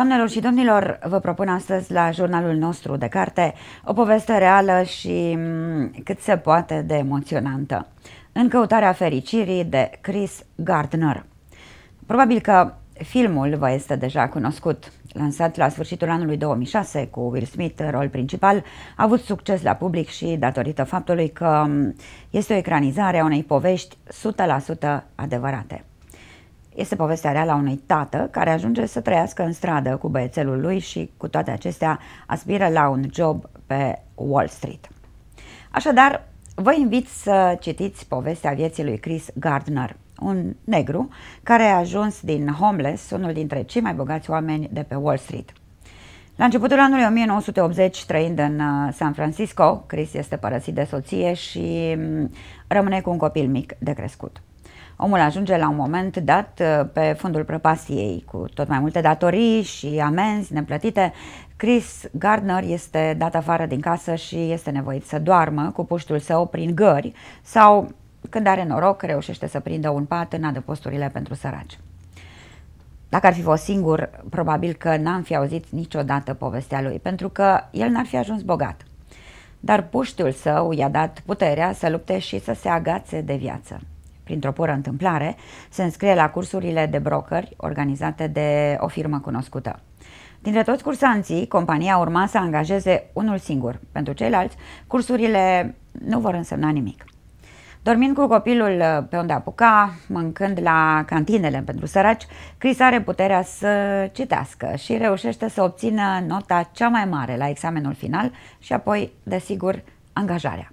Doamnelor și domnilor, vă propun astăzi la jurnalul nostru de carte o poveste reală și mm, cât se poate de emoționantă. În căutarea fericirii de Chris Gardner. Probabil că filmul vă este deja cunoscut. Lansat la sfârșitul anului 2006 cu Will Smith, rol principal, a avut succes la public și datorită faptului că mm, este o ecranizare a unei povești 100% adevărate. Este povestea reală a unui tată care ajunge să trăiască în stradă cu băiețelul lui și cu toate acestea aspiră la un job pe Wall Street. Așadar, vă invit să citiți povestea vieții lui Chris Gardner, un negru care a ajuns din homeless, unul dintre cei mai bogați oameni de pe Wall Street. La începutul anului 1980, trăind în uh, San Francisco, Chris este părăsit de soție și mm, rămâne cu un copil mic de crescut omul ajunge la un moment dat uh, pe fundul prăpastiei cu tot mai multe datorii și amenzi neplătite. Chris Gardner este dat afară din casă și este nevoit să doarmă cu puștul său prin gări sau, când are noroc, reușește să prindă un pat în adăposturile pentru săraci. Dacă ar fi fost singur, probabil că n-am fi auzit niciodată povestea lui, pentru că el n-ar fi ajuns bogat. Dar puștiul său i-a dat puterea să lupte și să se agațe de viață printr-o pură întâmplare, se înscrie la cursurile de brokeri organizate de o firmă cunoscută. Dintre toți cursanții, compania urma să angajeze unul singur. Pentru ceilalți, cursurile nu vor însemna nimic. Dormind cu copilul uh, pe unde apuca, mâncând la cantinele pentru săraci, Chris are puterea să citească și reușește să obțină nota cea mai mare la examenul final și apoi, desigur, angajarea.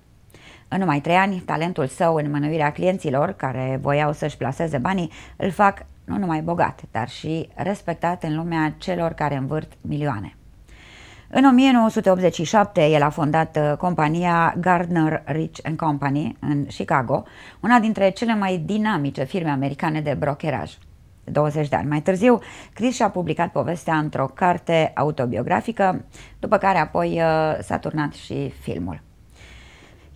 În numai trei ani, talentul său în mânuirea clienților, care voiau să-și plaseze banii, îl fac nu numai bogat, dar și respectat în lumea celor care învârt milioane. În 1987, el a fondat uh, compania Gardner Rich Company în Chicago, una dintre cele mai dinamice firme americane de brokeraj. 20 de ani mai târziu, Chris și-a publicat povestea într-o carte autobiografică, după care apoi uh, s-a turnat și filmul.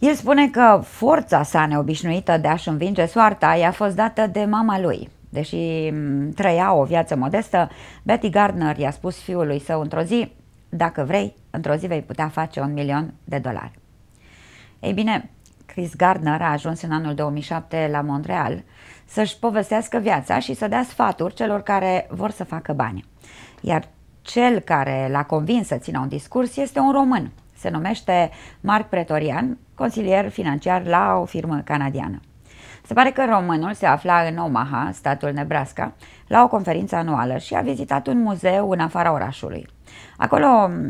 El spune că forța sa neobișnuită de a-și învinge soarta i-a fost dată de mama lui. Deși trăia o viață modestă, Betty Gardner i-a spus fiului său într-o zi, dacă vrei, într-o zi vei putea face un milion de dolari. Ei bine, Chris Gardner a ajuns în anul 2007 la Montreal să-și povestească viața și să dea sfaturi celor care vor să facă bani. Iar cel care l-a convins să țină un discurs este un român, se numește Marc Pretorian, consilier financiar la o firmă canadiană. Se pare că românul se afla în Omaha, statul Nebraska, la o conferință anuală și a vizitat un muzeu în afara orașului. Acolo,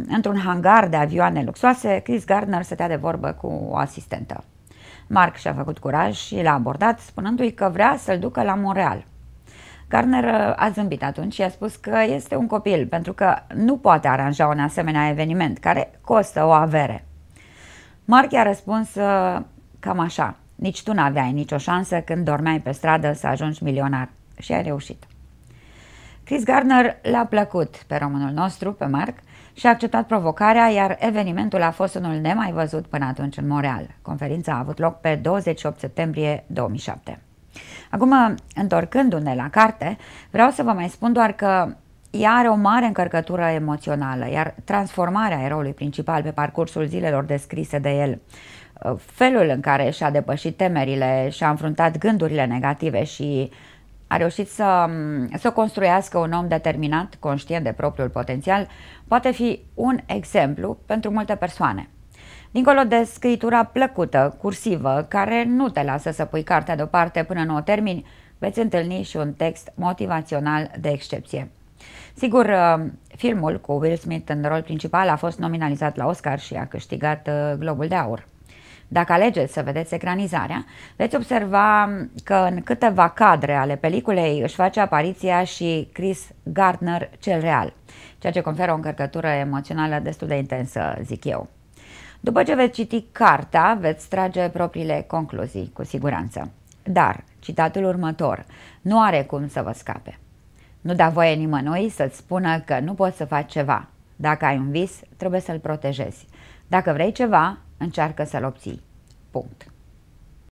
într-un hangar de avioane luxoase, Chris Gardner stătea de vorbă cu o asistentă. Mark și-a făcut curaj și l-a abordat, spunându-i că vrea să-l ducă la Montreal. Garner uh, a zâmbit atunci și a spus că este un copil, pentru că nu poate aranja un asemenea eveniment, care costă o avere. Mark i-a răspuns uh, cam așa, nici tu n-aveai nicio șansă când dormeai pe stradă să ajungi milionar și ai reușit. Chris Garner l-a plăcut pe românul nostru, pe Mark, și a acceptat provocarea, iar evenimentul a fost unul nemai văzut până atunci în Montreal. Conferința a avut loc pe 28 septembrie 2007. Acum, întorcându-ne la carte, vreau să vă mai spun doar că ea are o mare încărcătură emoțională, iar transformarea eroului principal pe parcursul zilelor descrise de el, felul în care și-a depășit temerile, și-a înfruntat gândurile negative și a reușit să, să construiască un om determinat, conștient de propriul potențial, poate fi un exemplu pentru multe persoane. Dincolo de scritura plăcută, cursivă, care nu te lasă să pui cartea deoparte până nu o termini, veți întâlni și un text motivațional de excepție. Sigur, uh, filmul cu Will Smith în rol principal a fost nominalizat la Oscar și a câștigat uh, Globul de Aur. Dacă alegeți să vedeți ecranizarea, veți observa că în câteva cadre ale peliculei își face apariția și Chris Gardner cel real, ceea ce conferă o încărcătură emoțională destul de intensă, zic eu. După ce veți citi carta, veți trage propriile concluzii, cu siguranță. Dar, citatul următor, nu are cum să vă scape. Nu da voie nimănui să-ți spună că nu poți să faci ceva. Dacă ai un vis, trebuie să-l protejezi. Dacă vrei ceva, încearcă să-l obții. Punct.